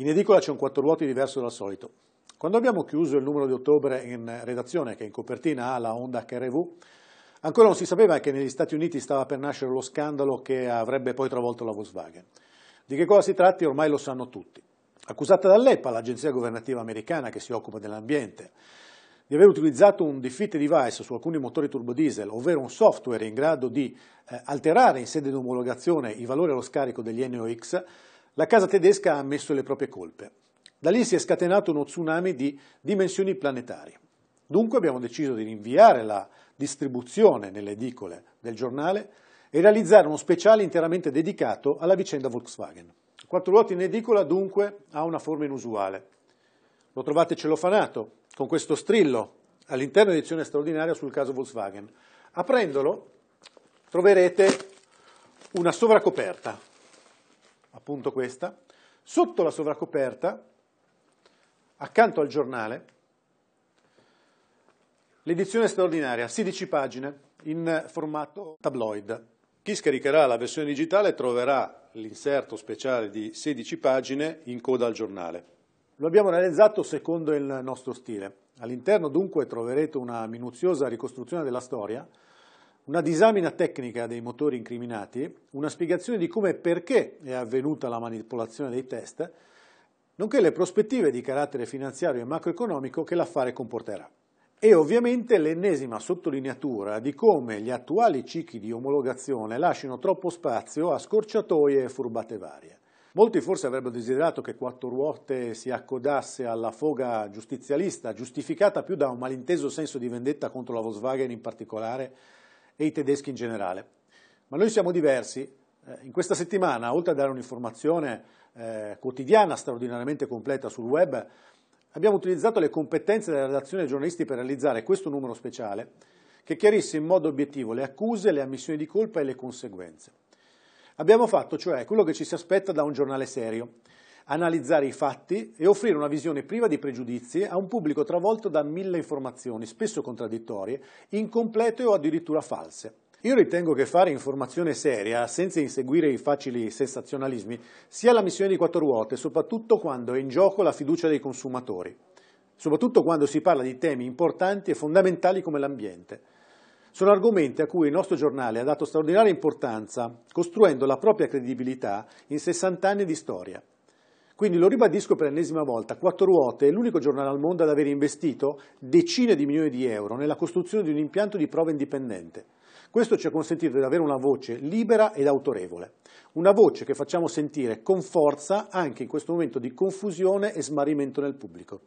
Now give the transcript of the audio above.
In edicola c'è un quattro ruoti diverso dal solito. Quando abbiamo chiuso il numero di ottobre in redazione, che in copertina ha la Honda HRV, ancora non si sapeva che negli Stati Uniti stava per nascere lo scandalo che avrebbe poi travolto la Volkswagen. Di che cosa si tratti ormai lo sanno tutti. Accusata dall'EPA, l'agenzia governativa americana che si occupa dell'ambiente, di aver utilizzato un defeat device su alcuni motori turbodiesel, ovvero un software in grado di eh, alterare in sede di omologazione i valori allo scarico degli NOx, la casa tedesca ha ammesso le proprie colpe. Da lì si è scatenato uno tsunami di dimensioni planetarie. Dunque abbiamo deciso di rinviare la distribuzione nelle edicole del giornale e realizzare uno speciale interamente dedicato alla vicenda Volkswagen. Quattro ruote in edicola dunque ha una forma inusuale. Lo trovate celofanato, con questo strillo all'interno edizione straordinaria sul caso Volkswagen. Aprendolo troverete una sovracoperta appunto questa, sotto la sovracoperta, accanto al giornale, l'edizione straordinaria, 16 pagine, in formato tabloid. Chi scaricherà la versione digitale troverà l'inserto speciale di 16 pagine in coda al giornale. Lo abbiamo realizzato secondo il nostro stile. All'interno dunque troverete una minuziosa ricostruzione della storia, una disamina tecnica dei motori incriminati, una spiegazione di come e perché è avvenuta la manipolazione dei test, nonché le prospettive di carattere finanziario e macroeconomico che l'affare comporterà. E ovviamente l'ennesima sottolineatura di come gli attuali cicli di omologazione lasciano troppo spazio a scorciatoie e furbate varie. Molti forse avrebbero desiderato che Quattro Ruote si accodasse alla foga giustizialista, giustificata più da un malinteso senso di vendetta contro la Volkswagen in particolare e i tedeschi in generale. Ma noi siamo diversi. Eh, in questa settimana, oltre a dare un'informazione eh, quotidiana straordinariamente completa sul web, abbiamo utilizzato le competenze della redazione dei giornalisti per realizzare questo numero speciale che chiarisse in modo obiettivo le accuse, le ammissioni di colpa e le conseguenze. Abbiamo fatto cioè quello che ci si aspetta da un giornale serio, analizzare i fatti e offrire una visione priva di pregiudizi a un pubblico travolto da mille informazioni, spesso contraddittorie, incomplete o addirittura false. Io ritengo che fare informazione seria, senza inseguire i facili sensazionalismi, sia la missione di quattro ruote, soprattutto quando è in gioco la fiducia dei consumatori, soprattutto quando si parla di temi importanti e fondamentali come l'ambiente. Sono argomenti a cui il nostro giornale ha dato straordinaria importanza, costruendo la propria credibilità in 60 anni di storia. Quindi lo ribadisco per l'ennesima volta, Quattro Ruote è l'unico giornale al mondo ad aver investito decine di milioni di euro nella costruzione di un impianto di prova indipendente. Questo ci ha consentito di avere una voce libera ed autorevole, una voce che facciamo sentire con forza anche in questo momento di confusione e smarrimento nel pubblico.